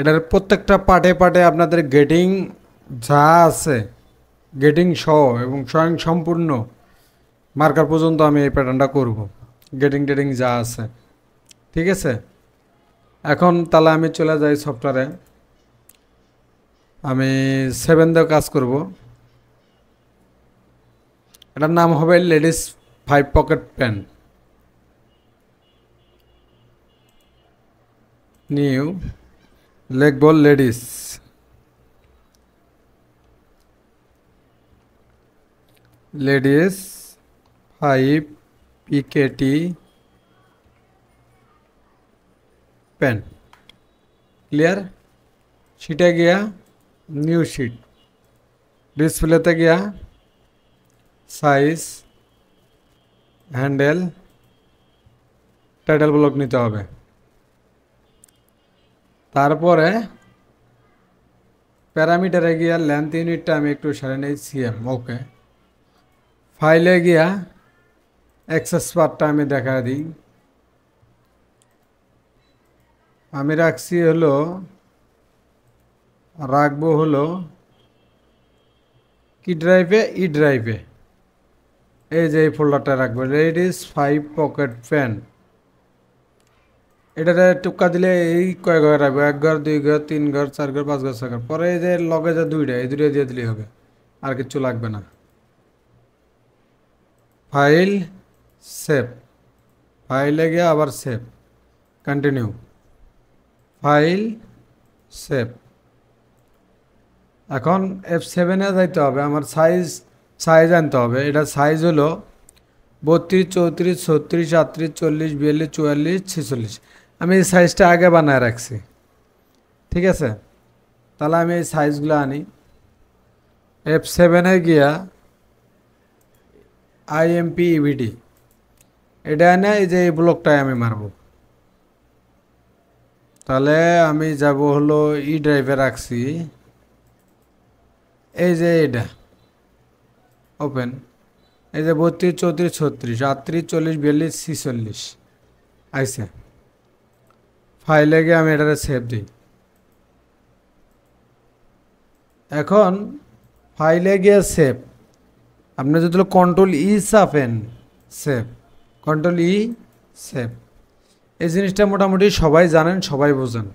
এটার প্রত্যেকটা পার্টে পার্টে আপনাদের গেটিং যা আছে গেটিং সহ এবং স্বয়ং সম্পূর্ণ মার্কার পর্যন্ত আমি এই প্যাটার্নটা করব গেটিং টেটিং যা আছে ঠিক আছে এখন তাহলে আমি চলে যাই সফটওয়্যারে আমি সেভেন দিয়ে কাজ করব এটার নাম হবে ladies five pocket pant new leg ball ladies ladies five P K T pant clear sheet है गया न्यू शीट डिस्प्ले तक गया साइज हैंडल टाइटल ब्लॉक नीते তারপরে প্যারামিটারে গিয়া লেন্থ ইউনিটটা আমি একটু সেরে নিই সিএম ওকে ফাইলে গিয়া অ্যাক্সেস পার্টটা আমি দেখা দিই আমি রাখছি হলো রাখবো হলো কি ড্রাইভে ই ড্রাইভে এই যে এই ফোল্ডারটা রাখবো ladies five pocket pant এডা রে টোকা দিলে এই কয় ঘর হবে 1 2 3 4 5 6 ঘর পরে এই যে লগেজা দুইটা এই দুটা দিয়ে দিলেই হবে আর কিছু লাগবে না ফাইল সেভ ফাইল লাগে আবার সেভ কন্টিনিউ ফাইল সেভ এখন F7 এ যাইতে হবে আমার সাইজ সাইজ জানতে হবে এটা সাইজ হলো 32 34 36 38 40 42 44 46 আমি এই সাইজটা আগে বানায় রাখছি ঠিক আছে তাহলে আমি এই সাইজগুলো আনি এফ সেভেনে গিয়া আইএমপি ইভিডি e এটা এনে এই যে এই ব্লকটায় আমি মারব তাহলে আমি যাব হলো ই ড্রাইভে রাখছি এই যে এটা ওপেন এই যে বত্রিশ চৌত্রিশ ছত্রিশ আটত্রিশ চল্লিশ বিয়াল্লিশ ছিচল্লিশ আইসা ফাইলে গিয়ে আমি এটারে সেভ দিই এখন ফাইলে গিয়ে সেভ আপনি যদি কন্ট্রোল ই e চাপেন সেভ কন্ট্রোল ই সেভ এই জিনিসটা মোটামুটি সবাই জানেন সবাই বোঝেন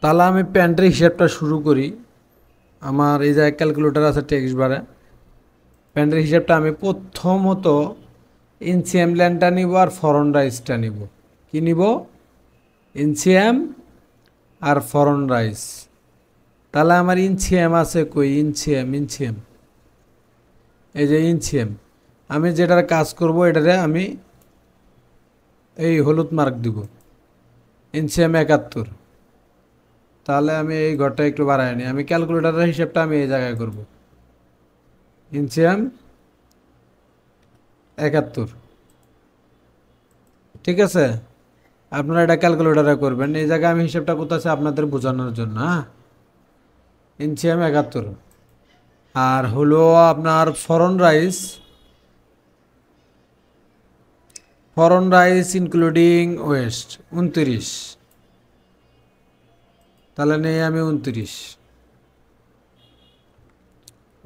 তাহলে আমি প্যান্টের হিসাবটা শুরু করি আমার এই যে ক্যালকুলেটার আছে টেক্সট বারে প্যান্টের হিসাবটা আমি প্রথমত ইনসিএম ল্যান্ডটা নিব আর ফরন রাইসটা নিব কী নিব ইনসিয়াম আর ফরন রাইস তাহলে আমার ইনসিয়াম আছে কই ইনসিয়াম ইনসিয়াম এই যে ইনসিয়াম আমি যেটার কাজ করব এটারে আমি এই হলুদ মার্ক দিব ইনসিয়াম একাত্তর তাহলে আমি এই ঘরটা একটু বাড়াই নি আমি ক্যালকুলেটারের হিসেবটা আমি এই জায়গায় করব ইনসিয়াম একাত্তর ঠিক আছে আপনারা এটা ক্যালকুলেটারে করবেন এই জায়গায় আমি হিসেবটা করতেছি আপনাদের বোঝানোর জন্য হ্যাঁ ইনসিএম একাত্তর আর হলো আপনার front rise front rise including waist উনত্রিশ তাহলে নেই আমি উনত্রিশ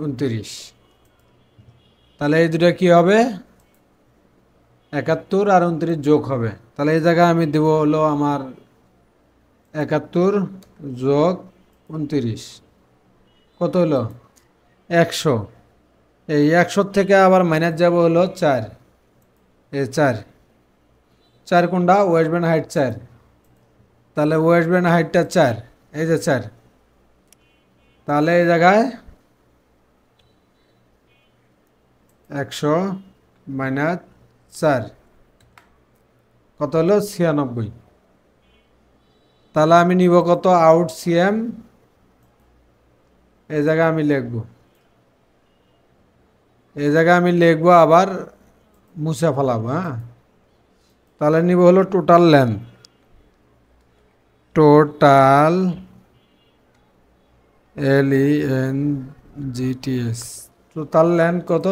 উনত্রিশ তাহলে এই দুটা কী হবে একাত্তর আর উনত্রিশ যোগ হবে তাহলে এই জায়গায় আমি দেব হলো আমার একাত্তর যোগ উনত্রিশ কত হলো একশো এই একশোর থেকে আবার মাইনাস যাব হলো চার এ চার চার কোনটা ওয়েস্ট হাইট চার তাহলে ওয়েস্ট হাইটটা চার এই যে চার তাহলে এই জায়গায় একশো মাইনাস চার কত হলো ছিয়ানব্বই তাহলে আমি নিব কত আউট সিএম এই জায়গায় আমি লিখব এই জায়গায় আমি লিখব আবার মুছে ফেলাবো হ্যাঁ তাহলে নিব হলো total length total L E N GTS total length কত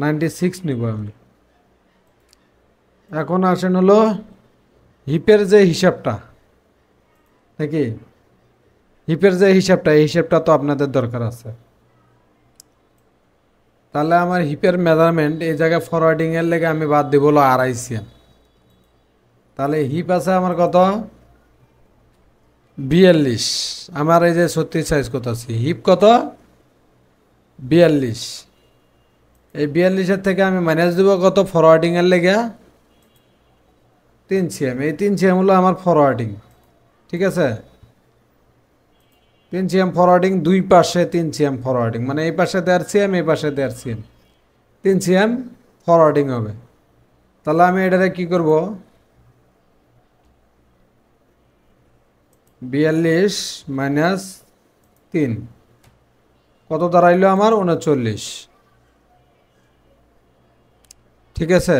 নাইনটি সিক্স নিব আমি এখন আসেন হলো হিপের যে হিসাবটা নাকি হিপের যে হিসাবটা এই হিসাবটা তো আপনাদের দরকার আছে তাহলে আমার হিপের মেজারমেন্ট এই জায়গায় ফরওয়ার্ডিংয়ের লেগে আমি বাদ দিব হলো আড়াই সিএম তাহলে হিপ আছে আমার কত বিয়াল্লিশ আমার এই যে ছত্রিশ সাইজ কত আছে হিপ কত বিয়াল্লিশ এই বিয়াল্লিশের থেকে আমি মাইনাস দেবো কত ফরওয়ার্ডিংয়ের লেগে তিন সিএম এই তিন সিএম হলো আমার ফরওয়ার্ডিং ঠিক আছে তিন সিএম ফরওয়ার্ডিং দুই পাশে তিন সিএম ফরওয়ার্ডিং মানে এই পাশে দেড় সিএম এই পাশে দেড় সিএম তিন সিএম ফরওয়ার্ডিং হবে তাহলে আমি এটাতে কি করব বিয়াল্লিশ মাইনাস তিন কত দাঁড়াইলো আমার উনচল্লিশ ঠিক আছে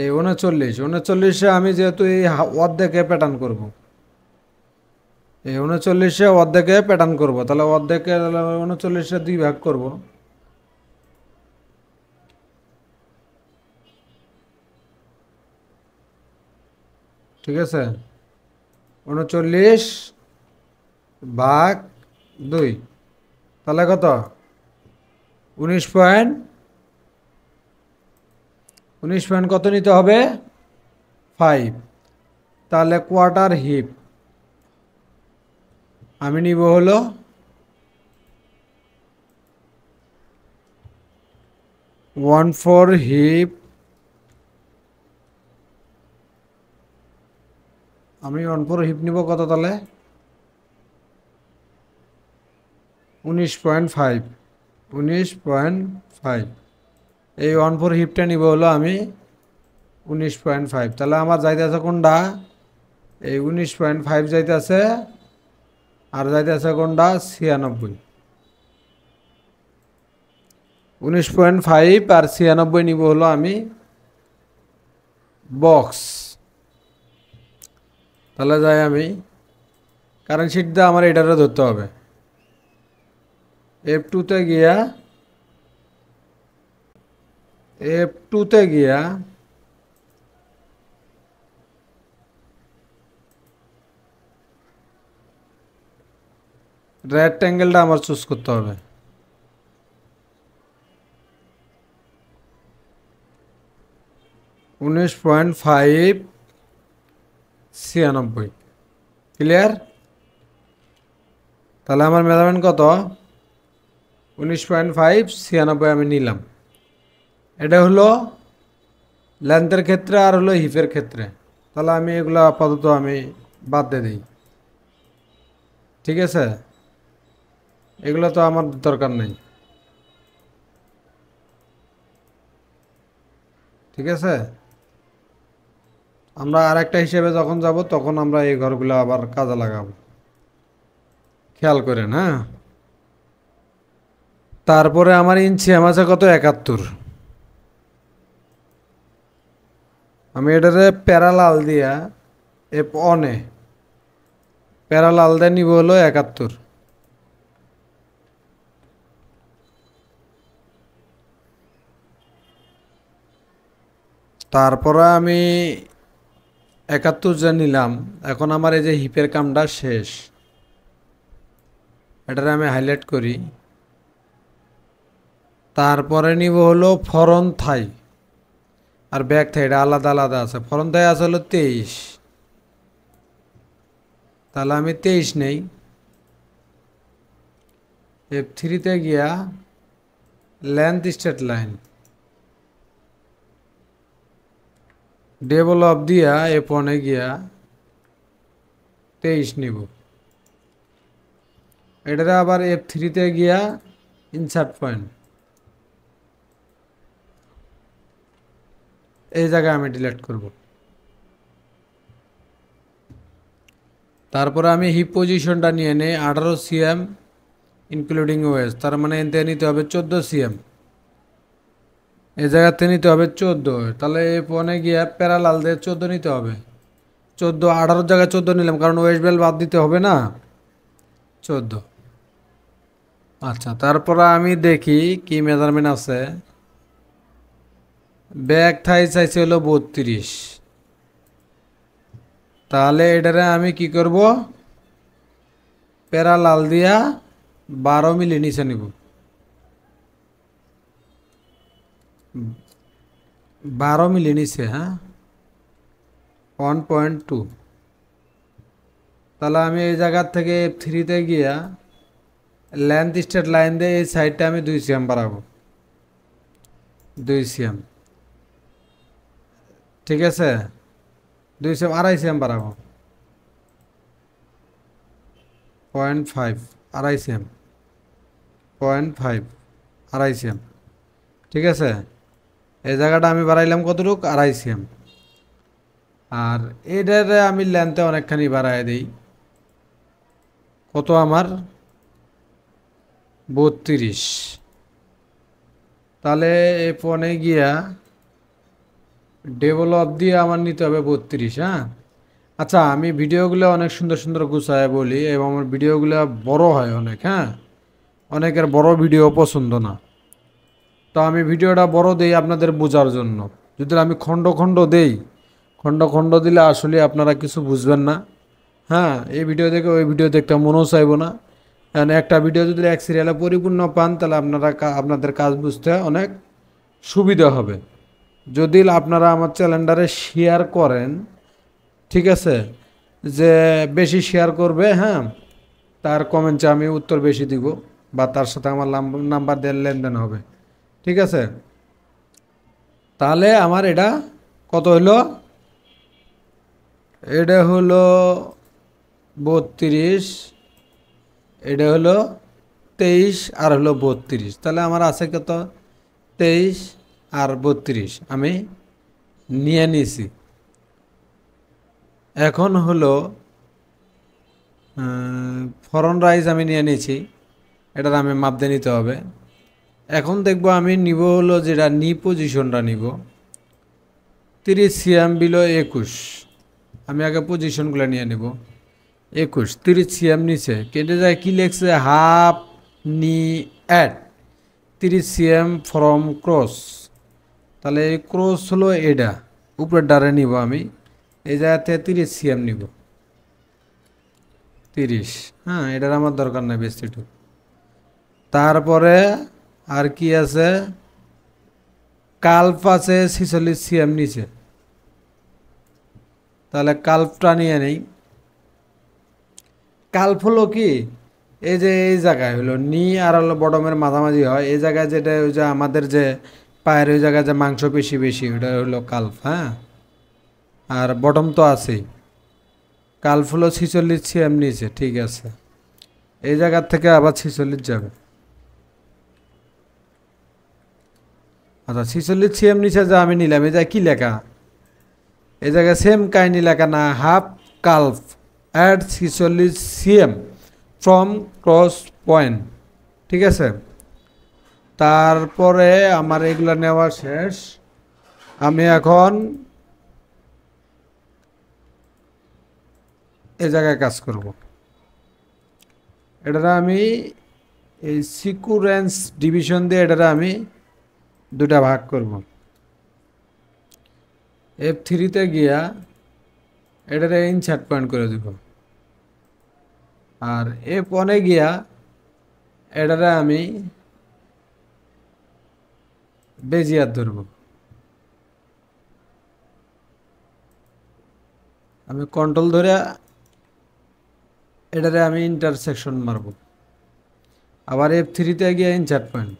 এই উনচল্লিশ উনচল্লিশে আমি যেহেতু এই অর্ধেকে প্যাটার্ন করব। এই উনচল্লিশে অর্ধেকে প্যাটার্ন করব। তাহলে অর্ধেকে উনচল্লিশে দুই ভাগ করব। ঠিক আছে উনচল্লিশ ভাগ দুই তাহলে কত উনিশ পয়েন্ট উনিশ পয়েন্ট কত নিতে হবে ফাইভ তাহলে কোয়ার্টার হিপ আমি নিব হলো ওয়ান ফোর হিপ আমি ওয়ান ফোর হিপ নিব কত তাহলে উনিশ পয়েন্ট ফাইভ উনিশ পয়েন্ট ফাইভ এই ওয়ান ফোর হিপটা নিব হলো আমি উনিশ পয়েন্ট ফাইভ তাহলে আমার যাইতে আছে কোনটা এই উনিশ পয়েন্ট ফাইভ যাইতে আছে আর যাইতে আছে কোনটা ছিয়ানব্বই উনিশ পয়েন্ট ফাইভ আর ছিয়ানব্বই নিব হলো আমি বক্স তাহলে যাই আমি কারেন্ট শিটটা আমার এটারে ধরতে হবে এফ টুতে গিয়া এ টুতে গিয়া rectangle ডামার সূস্ক করতে হবে 19.5 96 क्लियर তাহলে আমার মেলাবেন কত 19.5 96 আমি নিলাম এটা হলো লেন্থের ক্ষেত্রে আর হলো হিপের ক্ষেত্রে তাহলে আমি এগুলো আপাতত আমি বাদ দিয়ে দিই ঠিক আছে এগুলো তো আমার দরকার নেই ঠিক আছে আমরা আর একটা হিসেবে যখন যাব তখন আমরা এই ঘরগুলো আবার কাজে লাগাবো খেয়াল করেন হ্যাঁ তারপরে আমার ইঞ্চি আমাছে কত একাত্তর আমি এটারে প্যারালাল দিয়া এপ অনে প্যারালাল দেয় নিব হলো একাত্তর তারপরে আমি একাত্তর যে নিলাম এখন আমার এই যে হিপের কামটা শেষ এটারে আমি হাইলাইট করি তারপরে নিব হলো ফরন থাই আর ব্যাগ থাকে এটা আলাদা আলাদা আছে ফরন দেয় আছে হলো তেইশ তাহলে আমি তেইশ নেই এফ থ্রিতে গিয়া লেন্থ স্টেট লাইন ডেভেলপ দিয়া এফ ওয়ানে গিয়া তেইশ নিব এটাতে আবার এফ থ্রিতে গিয়া ইনসার্ট পয়েন্ট এই জায়গায় আমি ডিলেট করব তারপরে আমি হিপ পজিশনটা নিয়ে নেই আঠারো সিএম ইনক্লুডিং ওয়েস তার মানে এতে নিতে হবে চোদ্দ সিএম এই জায়গাতে নিতে হবে চোদ্দ তাহলে এই পনে গিয়ে প্যারালাল দিয়ে চোদ্দো নিতে হবে চোদ্দ আঠারোর জায়গায় চোদ্দ নিলাম কারণ ওয়েস্ট বেল বাদ দিতে হবে না চোদ্দো আচ্ছা তারপরে আমি দেখি কি মেজারমেন্ট আছে ব্যাগ থাই চাইছে হলো বত্রিশ তাহলে এটারে আমি কি করব প্যারা লাল দিয়া বারো মিলি নিচে নিব বারো মিলি নিচে হ্যাঁ ওয়ান পয়েন্ট টু তাহলে আমি এই জায়গার থেকে থ্রিতে গিয়া লেন্থ স্টেট লাইন দিয়ে এই সাইডটা আমি দুই সিএম বাড়াবো দুই সিএম ঠিক আছে দুই সেম আড়াই এম বাড়াবো পয়েন্ট ফাইভ আড়াই এম পয়েন্ট ফাইভ আড়াই এম ঠিক আছে এই জায়গাটা আমি বাড়াইলাম কতটুক আড়াই এম আর এটার আমি লেনতে অনেকখানি বাড়াই দিই কত আমার বত্রিশ তাহলে এ পনে গিয়া ডেভেলপ দিয়ে আমার নিতে হবে বত্রিশ হ্যাঁ আচ্ছা আমি ভিডিওগুলো অনেক সুন্দর সুন্দর গুছায় বলি এবং আমার ভিডিওগুলো বড় হয় অনেক হ্যাঁ অনেকের বড় ভিডিও পছন্দ না তো আমি ভিডিওটা বড় দেই আপনাদের বোঝার জন্য যদি আমি খণ্ড খণ্ড দেই খণ্ড খণ্ড দিলে আসলে আপনারা কিছু বুঝবেন না হ্যাঁ এই ভিডিও দেখে ওই ভিডিও দেখতে মনেও চাইব না কারণ একটা ভিডিও যদি এক সিরিয়ালে পরিপূর্ণ পান তাহলে আপনারা আপনাদের কাজ বুঝতে অনেক সুবিধা হবে যদি আপনারা আমার চ্যালেন্ডারে শেয়ার করেন ঠিক আছে যে বেশি শেয়ার করবে হ্যাঁ তার কমেন্টে আমি উত্তর বেশি দিব বা তার সাথে আমার নাম্বার দিয়ে লেনদেন হবে ঠিক আছে তাহলে আমার এটা কত হলো এটা হলো বত্রিশ এটা হলো তেইশ আর হলো বত্রিশ তাহলে আমার আছে কত তেইশ আর বত্রিশ আমি নিয়ে নিয়েছি এখন হলো ফরন রাইস আমি নিয়ে নিয়েছি এটার আমি দিয়ে নিতে হবে এখন দেখব আমি নিব হলো যেটা নি পজিশনটা নিব তিরিশ সিএম বিলো একুশ আমি আগে পজিশনগুলো নিয়ে নিব একুশ তিরিশ সিএম নিচে কেটে যায় কি লেখছে হাফ নি অ্যাট তিরিশ সিএম ফ্রম ক্রস তাহলে এই ক্রস হলো এটা উপরের ডারে নিব আমি এই জায়গাতে তিরিশ সিএম নিব তিরিশ হ্যাঁ এটার আমার দরকার নাই বেশিটু তারপরে আর কি আছে কাল্প আছে ছিচল্লিশ সিএম নিচে তাহলে কাল্পটা নিয়ে নেই কাল্প হলো কি এই যে এই জায়গায় হলো নি আর হলো বডমের মাঝামাঝি হয় এই জায়গায় যেটা ওই যে আমাদের যে পায়ের ওই জায়গায় যে মাংস বেশি বেশি ওটা হলো কালফ হ্যাঁ আর বটম তো আছেই কালফ হলো ছিচল্লিশ সিএম নিচে ঠিক আছে এই জায়গার থেকে আবার ছিচল্লিশ যাবে আচ্ছা ছিচল্লিশ সিএম নিচে যা আমি নিলাম এই জায়গায় কী লেখা এই জায়গায় সেম কাহিনি লেখা না হাফ কালফ অ্যাট ছিচল্লিশ সিএম ফ্রম ক্রস পয়েন্ট ঠিক আছে তারপরে আমার এগুলো নেওয়া শেষ আমি এখন এ জায়গায় কাজ করব এটারা আমি এই সিকুরেন্স ডিভিশন দিয়ে এটারা আমি দুটা ভাগ করব এফ থ্রিতে গিয়া এটারে ইনসার্ট পয়েন্ট করে দেব আর এফ ওয়ানে গিয়া এটারে আমি বেজিয়ার ধরব আমি কন্ট্রোল ধরে এটারে আমি ইন্টারসেকশন মারব আবার এফ থ্রিতে গিয়ে ইনচার্ট পয়েন্ট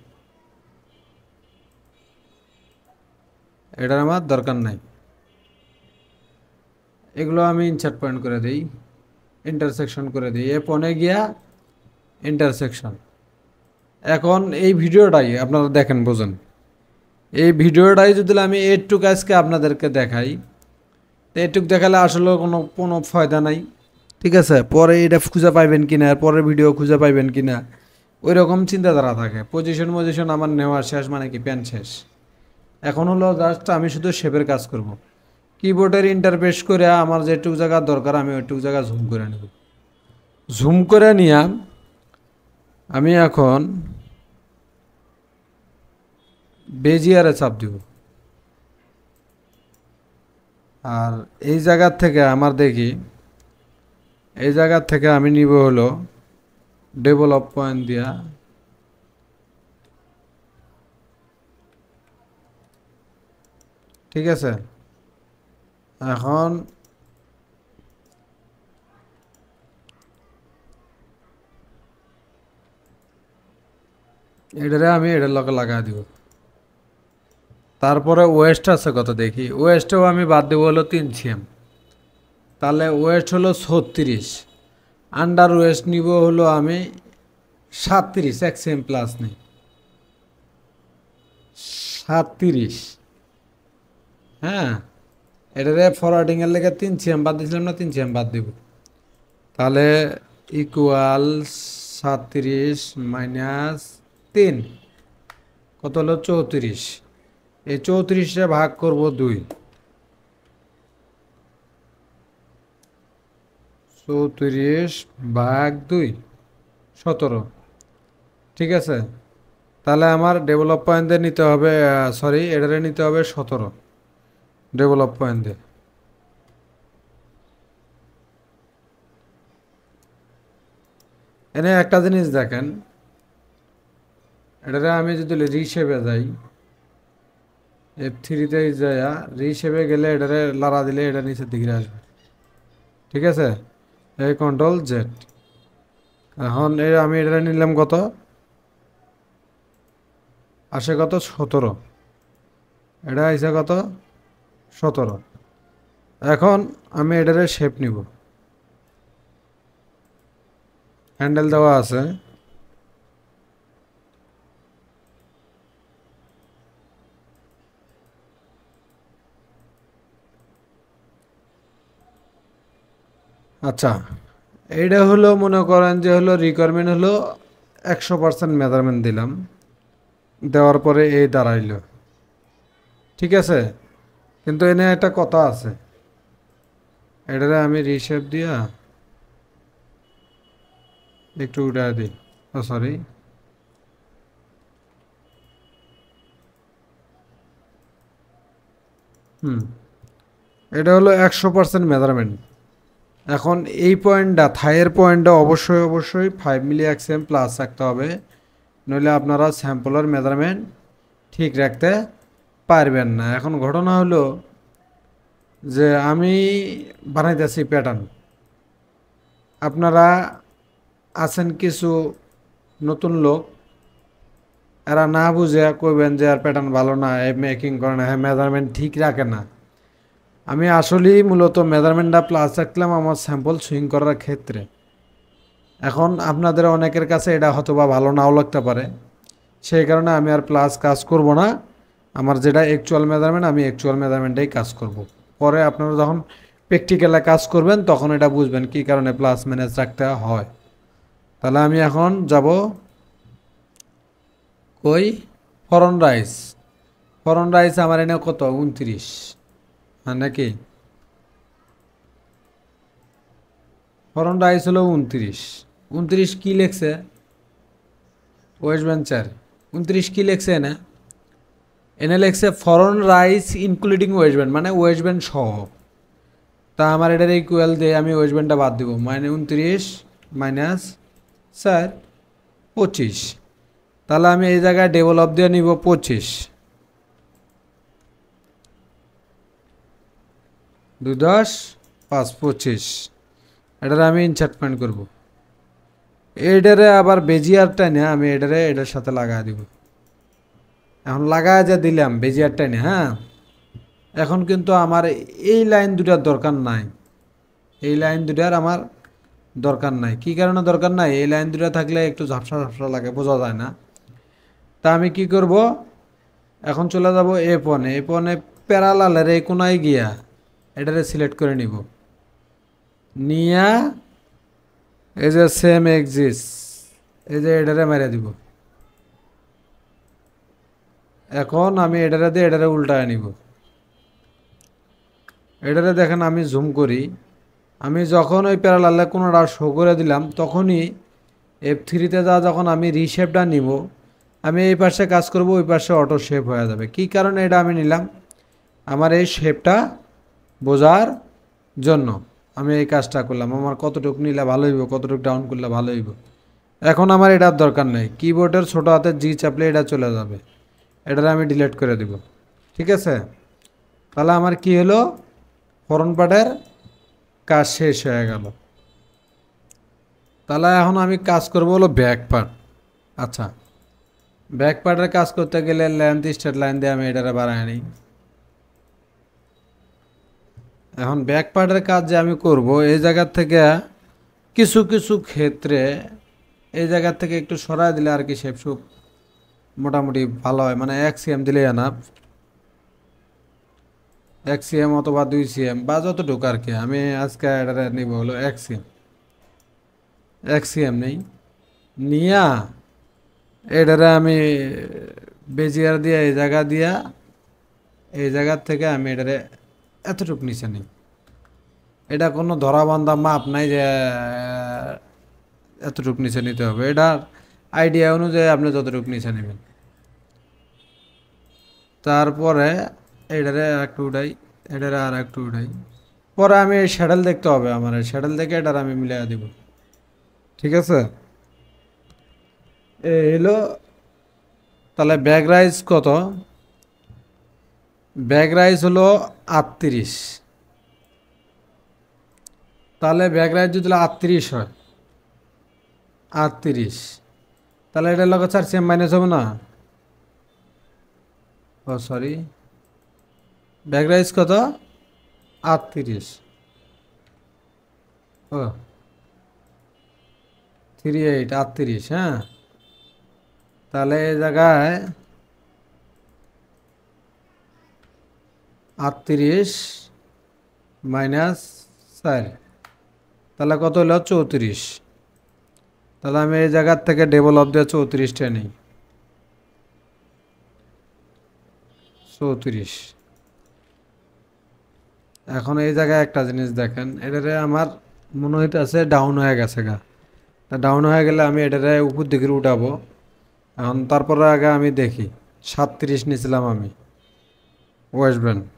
এটার আমার দরকার নাই এগুলো আমি ইনচার্ট পয়েন্ট করে দিই ইন্টারসেকশন করে দিই এ পনে গিয়া ইন্টারসেকশন এখন এই ভিডিওটাই আপনারা দেখেন বোঝেন এই ভিডিওটাই যদি আমি এটুক আজকে আপনাদেরকে দেখাই তো এটুক দেখালে আসলে কোনো কোনো ফায়দা নাই ঠিক আছে পরে এটা খুঁজে পাইবেন কিনা পরের ভিডিও খুঁজে পাইবেন কিনা ওই রকম চিন্তাধারা থাকে পজিশন পজিশন আমার নেওয়ার শেষ মানে কি প্যান শেষ এখন হলো জাস্ট আমি শুধু শেপের কাজ করব। কিবোর্ডের ইন্টারপেস করে আমার যেটুক জায়গা দরকার আমি ওইটুক জায়গা জুম করে নেব জুম করে নিয়ে আমি এখন বেজিয়ারে চাপ দিব আর এই জায়গার থেকে আমার দেখি এই জায়গার থেকে আমি নিব হলো ডেভেলপ পয়েন্ট দিয়া ঠিক আছে এখন এটারে আমি এটার লগে লাগাই দিব তারপরে ওয়েস্ট আছে কত দেখি ওয়েস্টেও আমি বাদ দেবো হলো তিন সিএম তাহলে ওয়েস্ট হলো ছত্রিশ আন্ডার ওয়েস্ট নিব হলো আমি সাতত্রিশ এক সিএম প্লাস নেই সাতত্রিশ হ্যাঁ এটাতে ফরওয়ার্ডিংয়ের লেগে তিন সিএম বাদ দিয়েছিলাম না তিন সিএম বাদ দেব তাহলে ইকুয়াল সাতত্রিশ মাইনাস তিন কত হলো চৌত্রিশ এই চৌত্রিশে ভাগ করব দুই চৌত্রিশ ভাগ দুই সতেরো ঠিক আছে তাহলে আমার ডেভেলপ পয়েন্টে নিতে হবে সরি এডারে নিতে হবে সতেরো ডেভেলপ পয়েন্টে এনে একটা জিনিস দেখেন এটারে আমি যদি হিসেবে যাই এফ থ্রিতে রি হিসেবে গেলে এটারে লড়া দিলে এটা নিচের দিকে আসবে ঠিক আছে এই কন্ট্রোল জেড এখন এই আমি এটা নিলাম কত আসে কত সতেরো এটা আইসে কত সতেরো এখন আমি এটারে শেপ নিব হ্যান্ডেল দেওয়া আছে আচ্ছা এটা হলো মনে করেন যে হলো রিকোয়ারমেন্ট হলো একশো পার্সেন্ট মেজারমেন্ট দিলাম দেওয়ার পরে এই দাঁড়াইল ঠিক আছে কিন্তু এনে একটা কথা আছে এটারে আমি রিসেপ দিয়া একটু উঠা দিই ও oh, সরি হুম এটা হলো একশো পার্সেন্ট মেজারমেন্ট এখন এই পয়েন্টটা থাইয়ের পয়েন্টটা অবশ্যই অবশ্যই ফাইভ মিলি এক্সএম প্লাস রাখতে হবে নইলে আপনারা স্যাম্পলের মেজারমেন্ট ঠিক রাখতে পারবেন না এখন ঘটনা হলো যে আমি বানাইতেছি প্যাটার্ন আপনারা আছেন কিছু নতুন লোক এরা না বুঝে কইবেন যে আর প্যাটার্ন ভালো না মেকিং করে না হ্যাঁ মেজারমেন্ট ঠিক রাখে না আমি আসলেই মূলত মেজারমেন্টটা প্লাস রাখলাম আমার স্যাম্পল সুইং করার ক্ষেত্রে এখন আপনাদের অনেকের কাছে এটা হয়তো বা ভালো নাও লাগতে পারে সেই কারণে আমি আর প্লাস কাজ করব না আমার যেটা অ্যাকচুয়াল মেজারমেন্ট আমি অ্যাকচুয়াল মেজারমেন্টেই কাজ করব। পরে আপনারা যখন প্র্যাকটিক্যালে কাজ করবেন তখন এটা বুঝবেন কি কারণে প্লাস ম্যানেজ রাখতে হয় তাহলে আমি এখন যাব কই ফরন রাইস ফরন রাইস আমার এনে কত উনত্রিশ হ্যাঁ নাকি ফরমটা আইছিল উনত্রিশ উনত্রিশ কী লেখছে ওয়েস্ট বেঞ্চার উনত্রিশ কী লেখছে এনে এনে লেখছে front rise including waist band মানে ওয়েস্ট ব্যান্ড সহ তা আমার এটার ইকুয়াল দিয়ে আমি ওয়েস্টবেনটা বাদ দেবো মানে উনত্রিশ মাইনাস স্যার পঁচিশ তাহলে আমি এই জায়গায় ডেভেলপ দিয়ে নিব পঁচিশ দুই দশ পাঁচ পঁচিশ এটার আমি ইনসার্ট পয়েন্ট করব এটারে আবার বেজিয়ার টাইনে আমি এটারে এটার সাথে লাগা দিব এখন লাগা যা দিলাম বেজিয়ার টাইনে হ্যাঁ এখন কিন্তু আমার এই লাইন দুটার দরকার নাই এই লাইন দুটার আমার দরকার নাই কি কারণে দরকার নাই এই লাইন দুটা থাকলে একটু ঝাপসা ঝাপসা লাগে বোঝা যায় না তা আমি কি করব এখন চলে যাব এ পনে এ পনে প্যারালালের এই কোনায় গিয়া এটারে সিলেক্ট করে নিব নিয়া এই যে সেম এক্সিস এই যে এটারে মেরে দিব এখন আমি এটারে দিয়ে এটারে উল্টায় নিব এটারে দেখেন আমি জুম করি আমি যখন ওই প্যারালালে কোনোটা শো করে দিলাম তখনই এফ থ্রিতে যা যখন আমি রিশেপটা নিব আমি এই পাশে কাজ করব ওই পাশে অটো শেপ হয়ে যাবে কি কারণে এটা আমি নিলাম আমার এই শেপটা বোঝার জন্য আমি এই কাজটা করলাম আমার কতটুকু নিলে ভালো হইব কতটুকু ডাউন করলে ভালো হইব এখন আমার এটার দরকার নেই কিবোর্ডের ছোটো হাতে জি চাপলে এটা চলে যাবে এটা আমি ডিলিট করে দিব ঠিক আছে তাহলে আমার কি হলো ফরন পার্টের কাজ শেষ হয়ে গেল তাহলে এখন আমি কাজ করব হলো ব্যাক পার্ট আচ্ছা ব্যাক পার্টের কাজ করতে গেলে লেন্থ স্টেট লাইন দিয়ে আমি এটারে বাড়াই নিই এখন ব্যাক কাজ যে আমি করব এই জায়গার থেকে কিছু কিছু ক্ষেত্রে এই জায়গা থেকে একটু সরাই দিলে আর কি শেপ সুপ মোটামুটি ভালো হয় মানে এক সিএম দিলে আনা এক সিএম অথবা দুই সিএম বা যতটুকু আর কি আমি আজকে এটা নিব হলো এক সিএম এক সিএম নেই নিয়া এটারে আমি বেজিয়ার দিয়া এই জায়গা দিয়া এই জায়গার থেকে আমি এটারে এতটুকু নিচে নেই এটা কোনো ধরাবান্ধা মাপ নাই যে এতটুকু নিচে নিতে হবে এটার আইডিয়া অনুযায়ী আপনি যতটুকু নিচে নেবেন তারপরে এটারে আর একটু উঠাই এটারে আর একটু উঠাই পরে আমি শ্যাডেল দেখতে হবে আমার শ্যাডেল দেখে এটার আমি মিলে দেব ঠিক আছে এলো তাহলে ব্যাগ রাইস কত ব্যাগ রাইস হলো আটত্রিশ তাহলে ব্যাগ রাইস যদি আটত্রিশ হয় আটত্রিশ তাহলে এটা লগে স্যার সেম মাইনাস হবে না ও সরি ব্যাগ রাইস কত আটত্রিশ ও থ্রি এইট আটত্রিশ হ্যাঁ তাহলে এই জায়গায় আটত্রিশ মাইনাস চার তাহলে কত হলো চৌত্রিশ তাহলে আমি এই জায়গার থেকে ডেভেলপ দিয়ে চৌত্রিশটা নিই চৌত্রিশ এখন এই জায়গায় একটা জিনিস দেখেন এটারে আমার মনে হইতে আছে ডাউন হয়ে গেছে গা তা ডাউন হয়ে গেলে আমি এটারে উপর দিকে উঠাবো এখন তারপরে আগে আমি দেখি সাতত্রিশ নিয়েছিলাম আমি ওয়েস্ট বেঙ্গল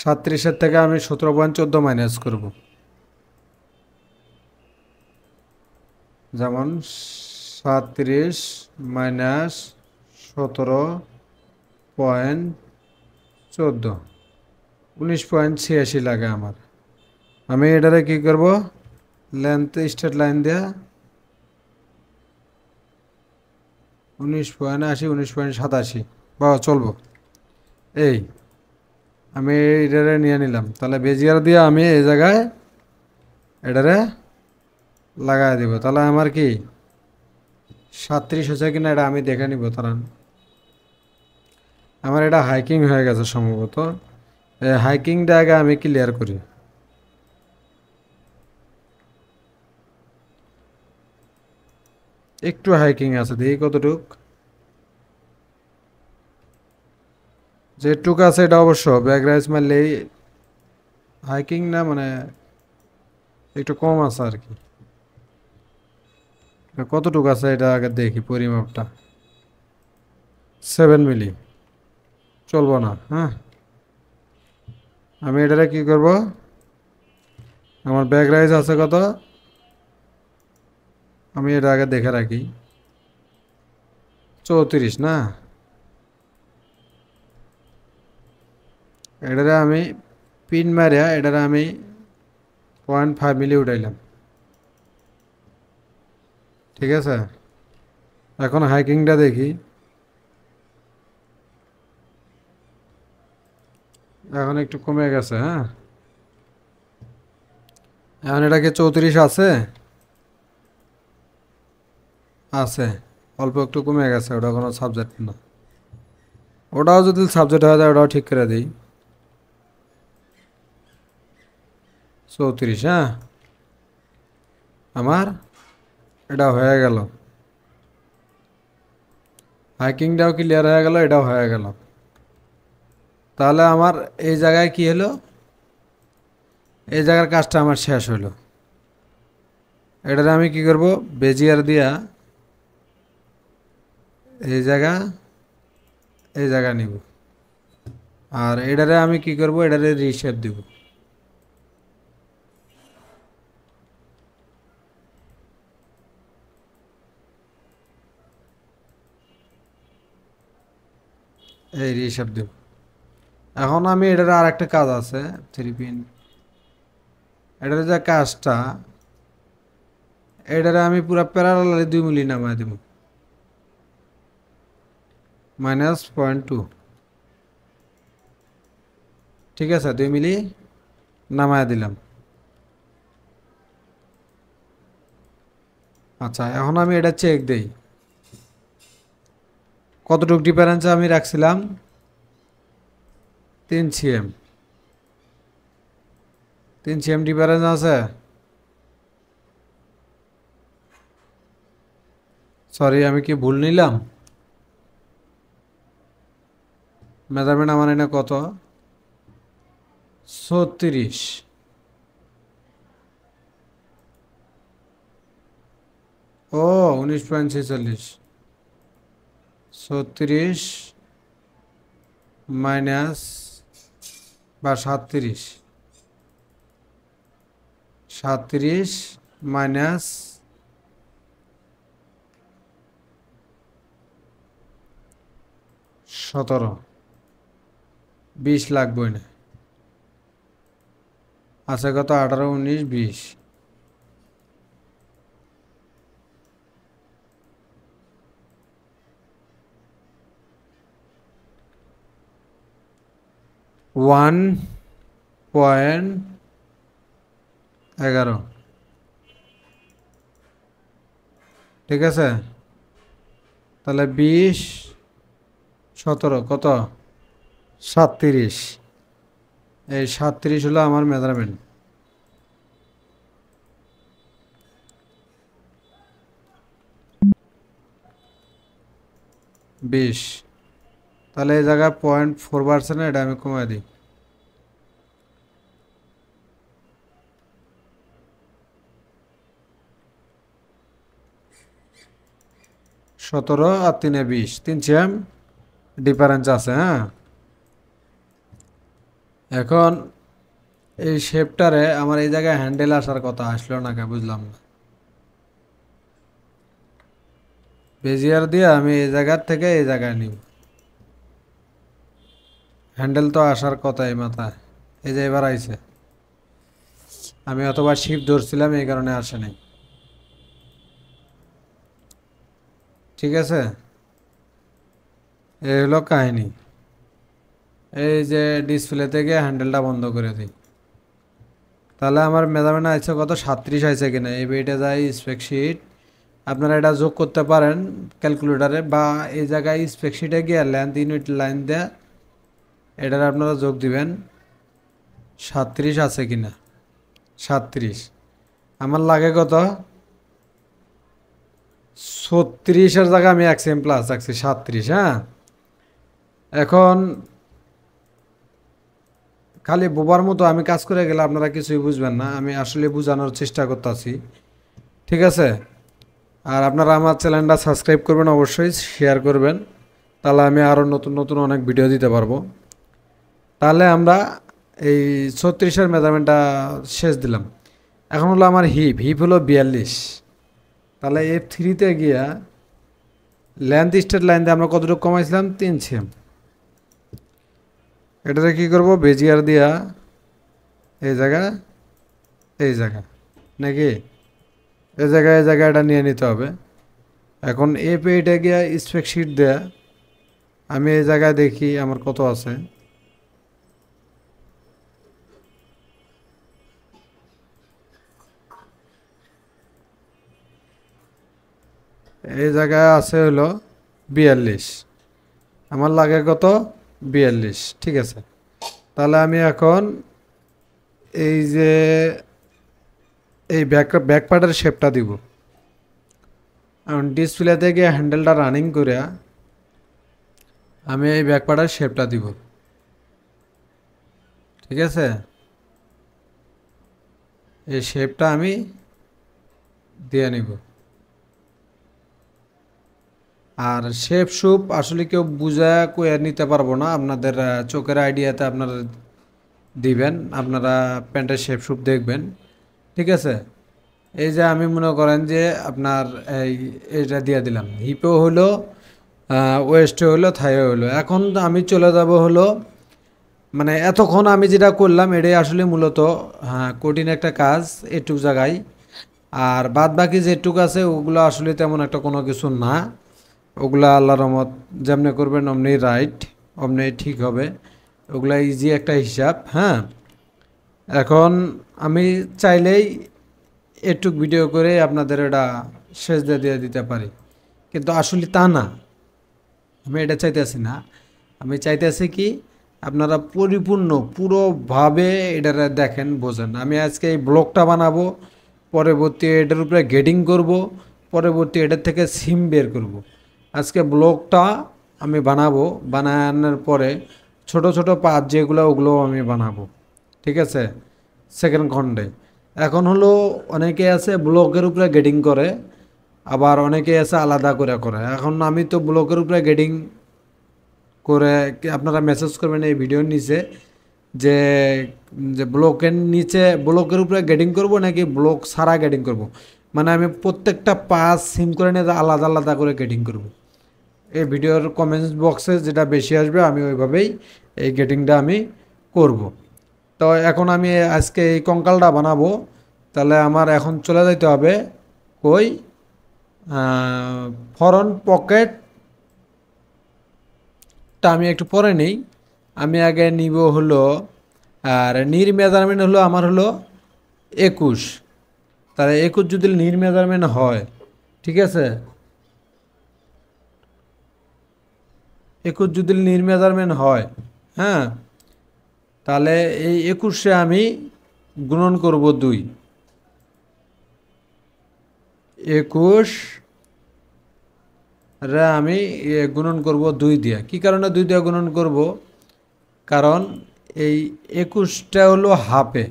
সাতত্রিশের থেকে আমি সতেরো পয়েন্ট চোদ্দো মাইনাস করব যেমন সাতত্রিশ মাইনাস সতেরো পয়েন্ট চোদ্দো উনিশ পয়েন্ট ছিয়াশি লাগে আমার আমি এটারে কি করব লেন্থ স্টেট লাইন দেয়া উনিশ পয়েন্ট আশি উনিশ পয়েন্ট সাতাশি বা চলবো এই আমি এটারে নিয়ে নিলাম তাহলে বেজিয়ার দিয়ে আমি এই জায়গায় এটারে লাগাই দিব তাহলে আমার কি সাত্রিশ হচ্ছে কিনা এটা আমি দেখে নিব তারান আমার এটা হাইকিং হয়ে গেছে সম্ভবত হাইকিংটা আগে আমি ক্লিয়ার করি একটু হাইকিং আছে দেখি কতটুকু যেটুকু আছে এটা অবশ্য ব্যাক রাইস মারলেই হাইকিং না মানে একটু কম আছে আর কি কতটুকু আছে এটা আগে দেখি পরিমাপটা সেভেন মিলি চলবো না হ্যাঁ আমি এটারে কি করব আমার ব্যাক রাইস আছে কত আমি এটা আগে দেখে রাখি চৌত্রিশ না এটার আমি পিন মারিয়া এটার আমি পয়েন্ট ফাইভ মিলি উঠাইলাম ঠিক আছে এখন হাইকিংটা দেখি এখন একটু কমে গেছে হ্যাঁ এখন এটাকে চৌত্রিশ আছে আছে অল্প একটু কমে গেছে ওটা কোনো সাবজেক্ট না ওটাও যদি সাবজেক্ট হয় ওটাও ঠিক করে দিই চৌত্রিশ হ্যাঁ আমার এটা হয়ে গেল হাইকিংটাও ক্লিয়ার হয়ে গেল এটাও হয়ে গেল তাহলে আমার এই জায়গায় কি হলো এই জায়গার কাজটা আমার শেষ হলো এটাতে আমি কি করব বেজিয়ার দিয়া এই জায়গা এই জায়গা নিব আর এটারে আমি কি করব এটারে রিশেপ দেবো এই হিসাব দেব এখন আমি এটার আর একটা কাজ আছে থ্রি পিন এটার যে কাজটা এটারে আমি পুরো প্যারালালে দুই মিলি নামাই দেব মাইনাস পয়েন্ট টু ঠিক আছে দুই মিলি নামাই দিলাম আচ্ছা এখন আমি এটা চেক দেই কতটুকু ডিফারেন্স আমি রাখছিলাম তিন সিএম তিন সিএম ডিফারেন্স আছে সরি আমি কি ভুল নিলাম মেজারমেন্ট আমার এনে কত ছত্রিশ ও উনিশ পয়েন্ট ছেচল্লিশ ছত্রিশ মাইনাস বা সাত্রিশ সাত্রিশ মাইনাস সতেরো বিশ লাগবে না আছে কত আঠারো উনিশ বিশ ওয়ান পয়েন্ট এগারো ঠিক আছে তাহলে বিশ সতেরো কত সাতত্রিশ এই সাতত্রিশ হলো আমার মেজারমেন্ট বিশ তাহলে এই জায়গায় পয়েন্ট ফোর পার্সেন্ট এটা আমি কমাই দিই সতেরো আর তিনে বিশ তিন সেম ডিফারেন্স আছে হ্যাঁ এখন এই শেপটারে আমার এই জায়গায় হ্যান্ডেল আসার কথা আসলো না কে বুঝলাম না বেজিয়ার দিয়ে আমি এই জায়গার থেকে এই জায়গায় নিব হ্যান্ডেল তো আসার কথাই মাথায় এই যে এবার আইছে আমি অথবা শিপ ধরছিলাম এই কারণে আসে নাই ঠিক আছে এই হলো কাহিনি এই যে ডিসপ্লে থেকে হ্যান্ডেলটা বন্ধ করে দিই তাহলে আমার মেজামেনা আইছে কত সাতত্রিশ আছে কিনা এই এটা যায় স্পেকশিট আপনারা এটা যোগ করতে পারেন ক্যালকুলেটারে বা এই জায়গায় স্পেকশিটে গিয়ে লেন্থ ইউনিট লাইন দেয়া এটার আপনারা যোগ দিবেন সাত্রিশ আছে কি না সাত্রিশ আমার লাগে কত ছত্রিশের জায়গায় আমি এক সেম প্লাস রাখছি সাত্রিশ হ্যাঁ এখন খালি বোবার মতো আমি কাজ করে গেলে আপনারা কিছুই বুঝবেন না আমি আসলে বোঝানোর চেষ্টা করতেছি ঠিক আছে আর আপনারা আমার চ্যানেলটা সাবস্ক্রাইব করবেন অবশ্যই শেয়ার করবেন তাহলে আমি আরও নতুন নতুন অনেক ভিডিও দিতে পারবো তাহলে আমরা এই ছত্রিশের মেজারমেন্টটা শেষ দিলাম এখন হলো আমার হিপ হিপ হলো বিয়াল্লিশ তাহলে এফ থ্রিতে গিয়া লেন্থ স্টেট লাইন দিয়ে আমরা কতটুকু কমাইছিলাম তিন সেম এটাতে কী করবো বেজিয়ার দিয়া এই জায়গা এই জায়গা নাকি এই জায়গায় এই জায়গায় এটা নিয়ে নিতে হবে এখন এফ এইটা গিয়া স্পেকশিট দেয়া আমি এই জায়গায় দেখি আমার কত আছে এই জায়গায় আছে হলো বিয়াল্লিশ আমার লাগে কত বিয়াল্লিশ ঠিক আছে তাহলে আমি এখন এই যে এই ব্যাক ব্যাকপার্টের শেপটা দিব এখন ডিসপ্লেতে গিয়ে হ্যান্ডেলটা রানিং করে আমি এই ব্যাকপার্টের শেপটা দিব ঠিক আছে এই শেপটা আমি দিয়ে নিব আর শেপ সুপ আসলে কেউ বুঝা কয়ে নিতে পারবো না আপনাদের চোখের আইডিয়াতে আপনারা দিবেন আপনারা প্যান্টের শেপ সুপ দেখবেন ঠিক আছে এই যে আমি মনে করেন যে আপনার এই এটা দিয়ে দিলাম হিপেও হলো ওয়েস্টে হলো থাইও হলো এখন আমি চলে যাব হলো মানে এতক্ষণ আমি যেটা করলাম এটাই আসলে মূলত হ্যাঁ কঠিন একটা কাজ এটুক জায়গায় আর বাদ বাকি যেটুক আছে ওগুলো আসলে তেমন একটা কোনো কিছু না ওগুলা আল্লাহ রহমত যেমনি করবেন অমনি রাইট অমনি ঠিক হবে ওগুলা ইজি একটা হিসাব হ্যাঁ এখন আমি চাইলেই এটুক ভিডিও করে আপনাদের এটা সেজদা দিয়ে দিতে পারি কিন্তু আসলে তা না আমি এটা চাইতেছি না আমি চাইতেছি কি আপনারা পরিপূর্ণ পুরোভাবে এটা দেখেন বোঝেন আমি আজকে এই ব্লগটা বানাবো পরবর্তী এটার উপরে গেডিং করব পরবর্তী এটার থেকে সিম বের করবো আজকে ব্লগটা আমি বানাবো বানানোর পরে ছোট ছোট পাত যেগুলো ওগুলোও আমি বানাবো ঠিক আছে সেকেন্ড খণ্ডে এখন হলো অনেকে আছে ব্লকের উপরে গেডিং করে আবার অনেকে আছে আলাদা করে করে এখন আমি তো ব্লকের উপরে গেডিং করে আপনারা মেসেজ করবেন এই ভিডিওর নিচে যে যে ব্লকের নিচে ব্লকের উপরে গেডিং করব নাকি ব্লক সারা গেডিং করব। মানে আমি প্রত্যেকটা পাস সিম করে নিয়ে আলাদা আলাদা করে গেডিং করবো এই ভিডিওর কমেন্টস বক্সে যেটা বেশি আসবে আমি ওইভাবেই এই গেটিংটা আমি করব। তো এখন আমি আজকে এই কঙ্কালটা বানাবো তাহলে আমার এখন চলে যেতে হবে কই ফরন পকেটটা আমি একটু পরে নেই আমি আগে নিব হলো আর নির মেজারমেন্ট হলো আমার হলো একুশ তাহলে একুশ যদি নির মেজারমেন্ট হয় ঠিক আছে একুশ যদি নির্মেজারমেন হয় হ্যাঁ তাহলে এই একুশে আমি গুণন করব দুই একুশ রে আমি গুণন করব দুই দিয়া কি কারণে দুই দিয়া গুণন করব কারণ এই একুশটা হলো হাফে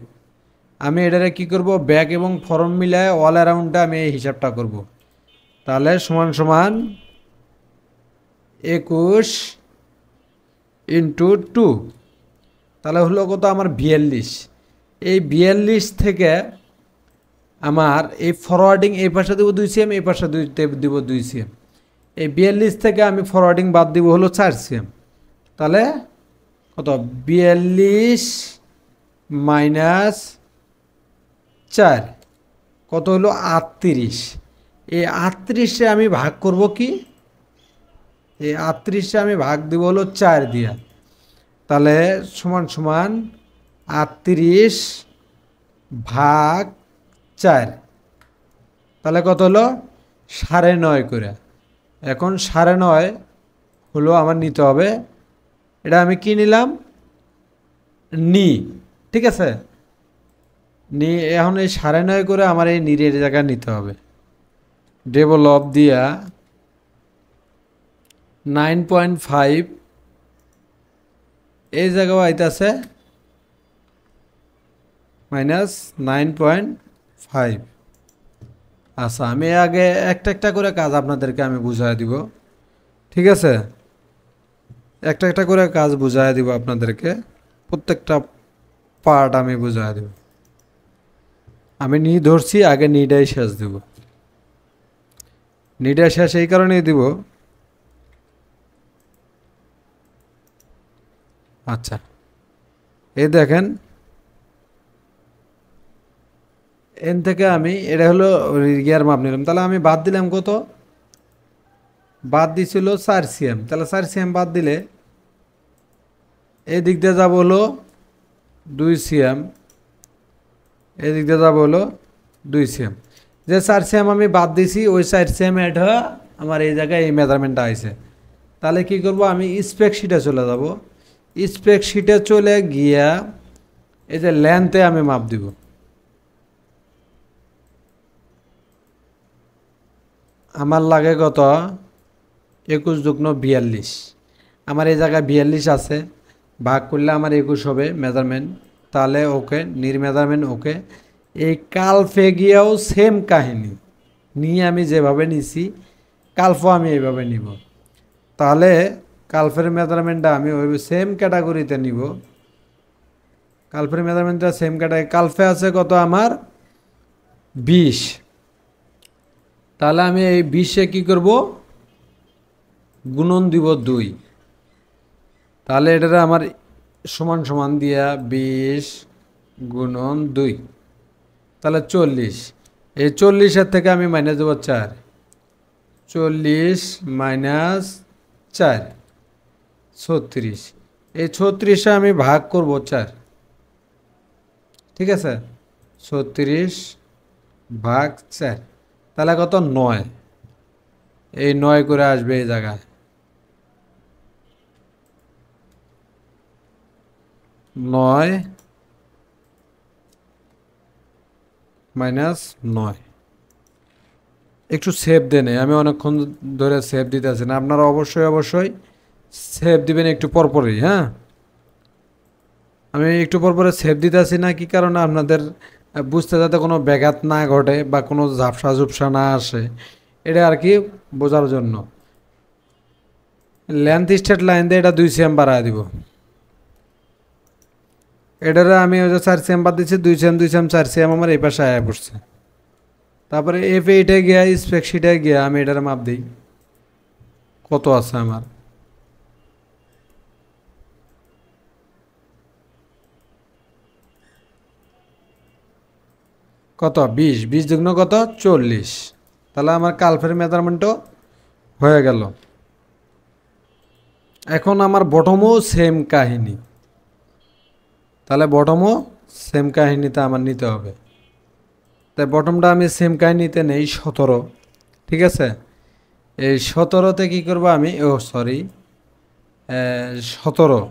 আমি এটারে কি করব ব্যাক এবং ফর্ম মিলায় অল অ্যারাউন্ডটা আমি এই হিসাবটা করব তাহলে সমান সমান একুশ ইন্টু টু তাহলে হলো কত আমার বিয়াল্লিশ এই বিয়াল্লিশ থেকে আমার এই ফরওয়ার্ডিং এই পাশে দেবো দুই সিএম এই পাশে দুই দিব দুই সিএম এই বিয়াল্লিশ থেকে আমি ফরওয়ার্ডিং বাদ দিব হলো চার সিএম তাহলে কত বিয়াল্লিশ মাইনাস চার কত হলো আটত্রিশ এই আটত্রিশে আমি ভাগ করব কি এই আটত্রিশে আমি ভাগ দিব হলো চার দিয়া তাহলে সমান সমান আটত্রিশ ভাগ চার তাহলে কত হলো সাড়ে নয় করে এখন সাড়ে নয় হলো আমার নিতে হবে এটা আমি কী নিলাম নি ঠিক আছে নি এখন এই সাড়ে নয় করে আমার এই নিরের জায়গায় নিতে হবে ডেভেলপ দিয়া নাইন পয়েন্ট ফাইভ এই জায়গাও আইতাছে মাইনাস নাইন পয়েন্ট ফাইভ আচ্ছা আমি আগে একটা একটা করে কাজ আপনাদেরকে আমি বুঝাই দিব ঠিক আছে একটা একটা করে কাজ বুঝাই দিব আপনাদেরকে প্রত্যেকটা পার্ট আমি বুঝাই দিব আমি নি ধরছি আগে নিডাই শেষ দিব নিডাই শেষ এই কারণেই দিব আচ্ছা এই দেখেন এন থেকে আমি এটা হলো গিয়ার মাপ নিলাম তাহলে আমি বাদ দিলাম কত বাদ দিছিল চার সিএম তাহলে চার সিএম বাদ দিলে এই দিক দিয়ে যাব হলো দুই সিএম এই দিক দিয়ে যাব হলো দুই সিএম যে চার সিএম আমি বাদ দিছি ওই চার সিএম অ্যাড হয়ে আমার এই জায়গায় এই মেজারমেন্টটা আইছে তাহলে কি করব আমি স্পেকশিটে চলে যাব স্প্রেকশিটে চলে গিয়া এই যে লেন্থে আমি মাপ দিব আমার লাগে কত একুশ যুগ্ন বিয়াল্লিশ আমার এই জায়গায় বিয়াল্লিশ আছে ভাগ করলে আমার একুশ হবে মেজারমেন্ট তাহলে ওকে মেজারমেন্ট ওকে এই কালফে গিয়েও সেম কাহিনী নিয়ে আমি যেভাবে নিছি কালফও আমি এইভাবে নিব তাহলে কালফের মেজারমেন্টটা আমি ওই সেম ক্যাটাগরিতে নিব কালফের মেজারমেন্টটা সেম ক্যাটাগরি কালফে আছে কত আমার বিশ তাহলে আমি এই বিশে কি করব গুণন দিব দুই তাহলে এটাতে আমার সমান সমান দিয়া বিশ গুণন দুই তাহলে চল্লিশ এই চল্লিশের থেকে আমি মাইনাস দেবো চার চল্লিশ মাইনাস চার ছত্রিশ এই ছত্রিশে আমি ভাগ করব চার ঠিক আছে ছত্রিশ ভাগ চার তাহলে কত নয় এই নয় করে আসবে এই জায়গায় নয় মাইনাস নয় একটু সেভ দেনে আমি অনেকক্ষণ ধরে সেভ না আপনারা অবশ্যই অবশ্যই সেভ দিবেন একটু পরপরই হ্যাঁ আমি একটু পরপরে সেভ দিতেছি না কি কারণে আপনাদের বুঝতে যাতে কোনো ব্যাঘাত না ঘটে বা কোনো ঝাপসা ঝুপসা না আসে এটা আর কি বোঝার জন্য লেন্থ স্টেট লাইন দিয়ে এটা দুই সেম বাড়া দিব এটারে আমি ওই যে চার সেম বাদ দিচ্ছি দুই সেম দুই সেম চার সেম আমার এই পাশে আয়া পড়ছে তারপরে এফ এইটে গিয়া স্পেকশিটে গিয়া আমি এটার মাপ দিই কত আছে আমার কত বিশ বিশ দুগ্ন কত চল্লিশ তাহলে আমার কালফের মেজারমেন্টও হয়ে গেল এখন আমার বটমও সেম কাহিনী তাহলে বটমও সেম কাহিনীতে আমার নিতে হবে তাই বটমটা আমি সেম কাহিনীতে নেই সতেরো ঠিক আছে এই সতেরোতে কি করবো আমি ও সরি সতেরো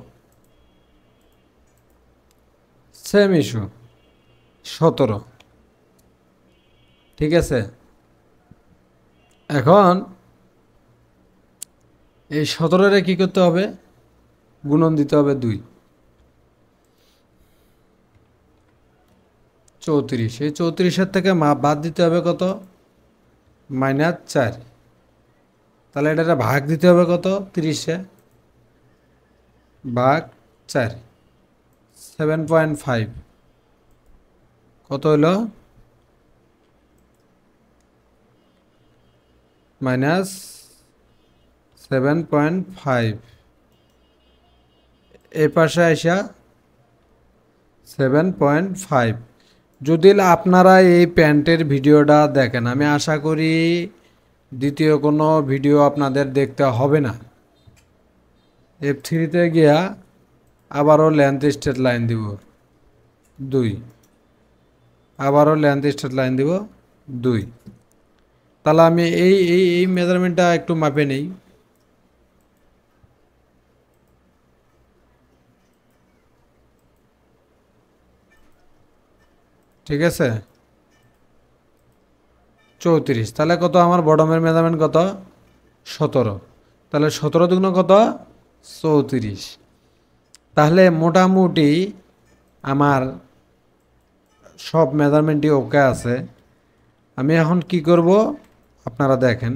সেম ইস্যু সতেরো ঠিক আছে এখন এই সতেরোরে কী করতে হবে গুণন দিতে হবে দুই চৌত্রিশ এই চৌত্রিশের থেকে বাদ দিতে হবে কত মাইনাস চার তাহলে এটা ভাগ দিতে হবে কত তিরিশে ভাগ চার সেভেন পয়েন্ট ফাইভ কত হলো মাইনাস সেভেন পয়েন্ট ফাইভ এ পাশে আসা সেভেন পয়েন্ট ফাইভ যদি আপনারা এই প্যান্টের ভিডিওটা দেখেন আমি আশা করি দ্বিতীয় কোনো ভিডিও আপনাদের দেখতে হবে না এফ থ্রিতে গিয়া আবারও লেন্থ স্টেট লাইন দিব দুই আবারও লেন্থ স্টেট লাইন দিব দুই তাহলে আমি এই এই এই মেজারমেন্টটা একটু মাপে নেই ঠিক আছে চৌত্রিশ তাহলে কত আমার বডমের মেজারমেন্ট কত সতেরো তাহলে সতেরো দুগ্ন কত চৌত্রিশ তাহলে মোটামুটি আমার সব মেজারমেন্টই ওকে আছে আমি এখন কি করব আপনারা দেখেন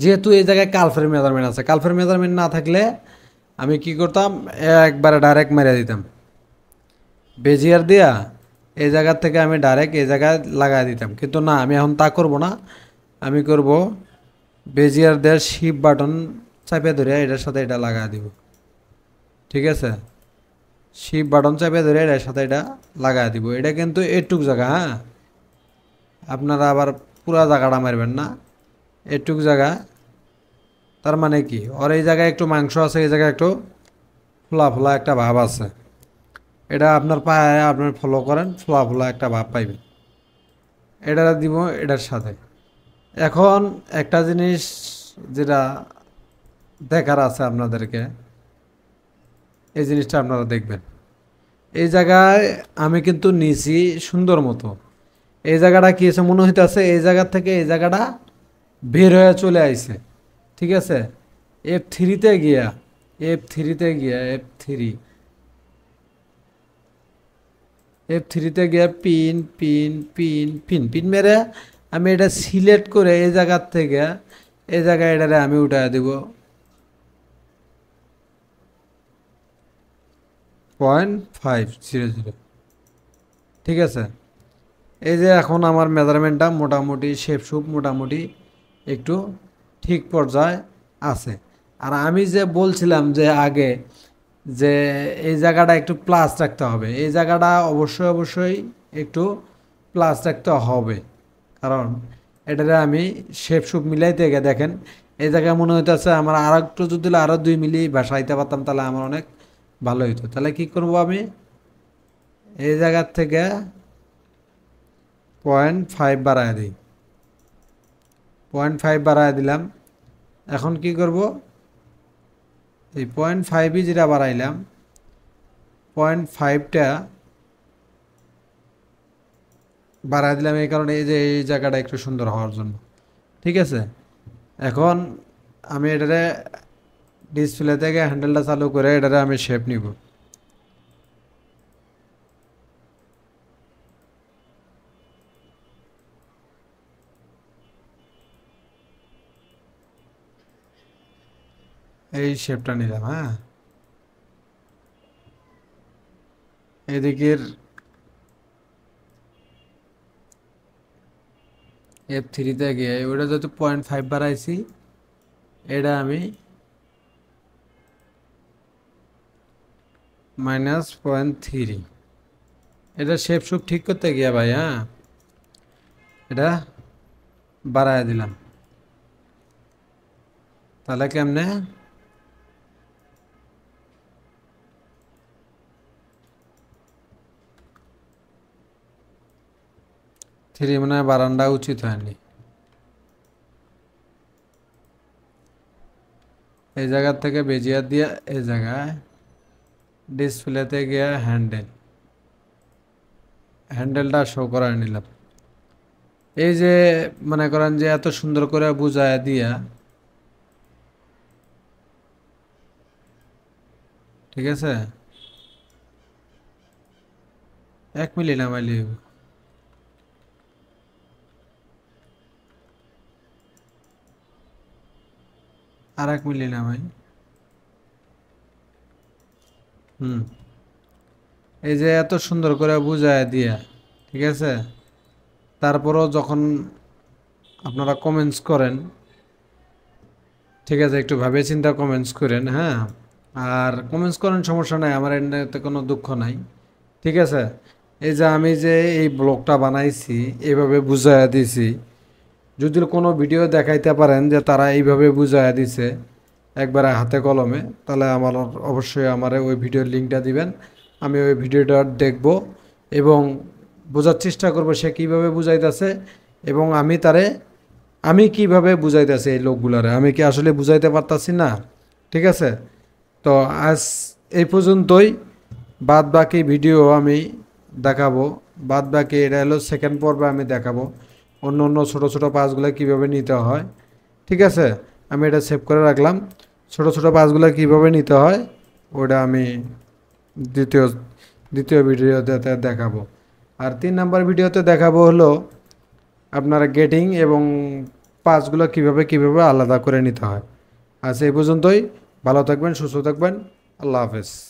যেহেতু এই জায়গায় কালফের মেজারমেন্ট আছে কালফের মেজারমেন্ট না থাকলে আমি কি করতাম একবারে ডাইরেক্ট মেরে দিতাম বেজিয়ার দিয়া এই জায়গার থেকে আমি ডাইরেক্ট এই জায়গায় লাগাই দিতাম কিন্তু না আমি এখন তা করব না আমি করব বেজিয়ার দেওয়ার শিপ বাটন চাপে ধরে এটার সাথে এটা লাগাই দিব ঠিক আছে শিপ বাটন চাপে ধরে এটার সাথে এটা লাগাই দিব এটা কিন্তু এটুক জায়গা হ্যাঁ আপনারা আবার পুরা জায়গাটা মারবেন না এটুক জায়গা তার মানে কি ওর এই জায়গায় একটু মাংস আছে এই জায়গায় একটু ফোলা ফোলা একটা ভাব আছে এটা আপনার পায়ে আপনার ফলো করেন ফোলা ফোলা একটা ভাব পাইবেন এটা দিব এটার সাথে এখন একটা জিনিস যেটা দেখার আছে আপনাদেরকে এই জিনিসটা আপনারা দেখবেন এই জায়গায় আমি কিন্তু নিচি সুন্দর মতো এই জায়গাটা কী আছে মনে হইতেছে এই জায়গা থেকে এই জায়গাটা বের হয়ে চলে আইছে ঠিক আছে এফ থ্রিতে গিয়া এফ থ্রিতে গিয়া এফ থ্রি এফ থ্রিতে গিয়া pin pin pin pin pin মেরে আমি এটা সিলেক্ট করে এই জায়গার থেকে এই জায়গায় এটারে আমি উঠায় দিব পয়েন্ট ফাইভ জিরো জিরো ঠিক আছে এই যে এখন আমার মেজারমেন্টটা মোটামুটি শেপ সুপ মোটামুটি একটু ঠিক পর্যায়ে আছে আর আমি যে বলছিলাম যে আগে যে এই জায়গাটা একটু প্লাস রাখতে হবে এই জায়গাটা অবশ্যই অবশ্যই একটু প্লাস রাখতে হবে কারণ এটাতে আমি শেপ সুপ মিলাইতে গিয়ে দেখেন এই জায়গায় মনে হইতেছে আমার আর একটু যদি আরও দুই মিলি ভাসাইতে পারতাম তাহলে আমার অনেক ভালো হইতো তাহলে কি করব আমি এই জায়গার থেকে পয়েন্ট ফাইভ বাড়ায় দিই পয়েন্ট ফাইভ বাড়ায় দিলাম এখন কি করব এই পয়েন্ট ফাইভই যেটা বাড়াইলাম পয়েন্ট ফাইভটা বাড়ায় দিলাম এই কারণে এই যে এই জায়গাটা একটু সুন্দর হওয়ার জন্য ঠিক আছে এখন আমি এটারে ডিসপ্লে থেকে হ্যান্ডেলটা চালু করে এটারে আমি শেপ নিব এই শেপটা নিলাম হ্যাঁ এদিকের এফ থ্রিতে গিয়ে ওটা যেহেতু পয়েন্ট ফাইভ বাড়াইছি এটা আমি মাইনাস পয়েন্ট থ্রি এটা শেপ সুপ ঠিক করতে গিয়া ভাই হ্যাঁ এটা বাড়ায় দিলাম তাহলে কেমনে থের মানে বারান্দা উচিত হয়নি এই জায়গা থেকে বেজেয়া দিয়া এই জায়গায় ডেস ফ্লেতে গয়া হ্যান্ডেল হ্যান্ডেলটা শো করায় নিলাম এই যে মানে করেন যে এত সুন্দর করে বুঝায়া দিয়া ঠিক আছে এক মিনিট আমি লই আর এক মিলি না ভাই হুম এই যে এত সুন্দর করে বুঝায় দিয়া ঠিক আছে তারপরও যখন আপনারা কমেন্টস করেন ঠিক আছে একটু ভাবে চিন্তা কমেন্টস করেন হ্যাঁ আর কমেন্টস করেন সমস্যা নাই আমার এতে কোনো দুঃখ নাই ঠিক আছে এই যে আমি যে এই ব্লগটা বানাইছি এভাবে বুঝাইয়া দিছি যদি কোনো ভিডিও দেখাইতে পারেন যে তারা এইভাবে বুঝাইয়া দিছে একবারে হাতে কলমে তাহলে আমার অবশ্যই আমার ওই ভিডিওর লিঙ্কটা দিবেন আমি ওই ভিডিওটা দেখব এবং বোঝার চেষ্টা করব সে কীভাবে বুঝাইতেছে এবং আমি তারে আমি কিভাবে বুঝাইতেছি এই লোকগুলারে আমি কি আসলে বুঝাইতে পারতাছি না ঠিক আছে তো আজ এই পর্যন্তই বাদ বাকি ভিডিও আমি দেখাবো বাদ বাকি এটা হলো সেকেন্ড পর্বে আমি দেখাবো অন্য অন্য ছোটো ছোটো পাসগুলো কীভাবে নিতে হয় ঠিক আছে আমি এটা সেভ করে রাখলাম ছোটো ছোটো পাসগুলো কীভাবে নিতে হয় ওটা আমি দ্বিতীয় দ্বিতীয় ভিডিওতে দেখাবো আর তিন নাম্বার ভিডিওতে দেখাবো হলো আপনার গেটিং এবং পাসগুলো কিভাবে কিভাবে আলাদা করে নিতে হয় আর এই পর্যন্তই ভালো থাকবেন সুস্থ থাকবেন আল্লাহ হাফেজ